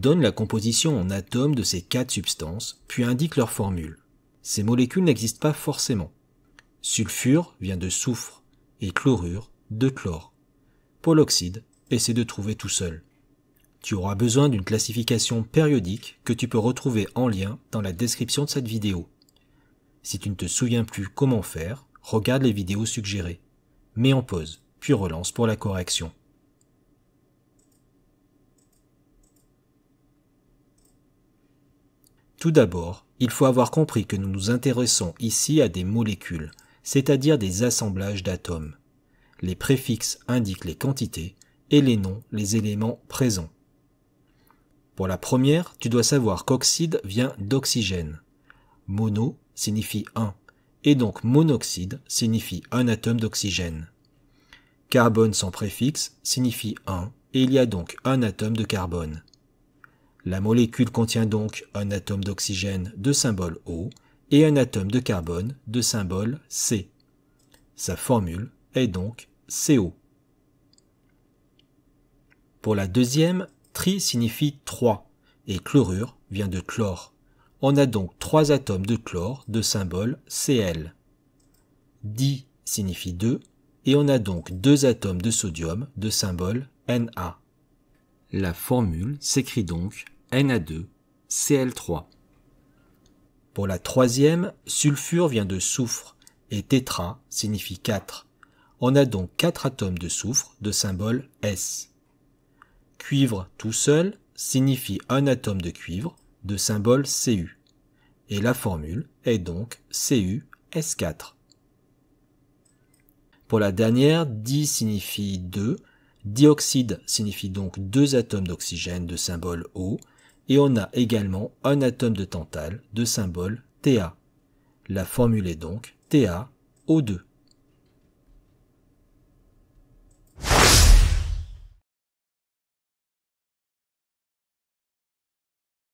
donne la composition en atomes de ces quatre substances, puis indique leur formule. Ces molécules n'existent pas forcément. Sulfure vient de soufre et chlorure de chlore. Poloxyde essaie de trouver tout seul. Tu auras besoin d'une classification périodique que tu peux retrouver en lien dans la description de cette vidéo. Si tu ne te souviens plus comment faire, regarde les vidéos suggérées. Mets en pause, puis relance pour la correction. Tout d'abord, il faut avoir compris que nous nous intéressons ici à des molécules, c'est-à-dire des assemblages d'atomes. Les préfixes indiquent les quantités et les noms les éléments présents. Pour la première, tu dois savoir qu'oxyde vient d'oxygène. Mono signifie un, et donc monoxyde signifie un atome d'oxygène. Carbone sans préfixe signifie un, et il y a donc un atome de carbone. La molécule contient donc un atome d'oxygène de symbole O et un atome de carbone de symbole C. Sa formule est donc CO. Pour la deuxième, tri signifie 3 et chlorure vient de chlore. On a donc trois atomes de chlore de symbole Cl. Di signifie 2 et on a donc deux atomes de sodium de symbole Na. La formule s'écrit donc Na2, Cl3. Pour la troisième, sulfure vient de soufre et tétra signifie 4. On a donc 4 atomes de soufre de symbole S. Cuivre tout seul signifie un atome de cuivre de symbole Cu. Et la formule est donc CuS4. Pour la dernière, di signifie 2, dioxyde signifie donc 2 atomes d'oxygène de symbole O et on a également un atome de tantale de symbole Ta. La formule est donc TaO2.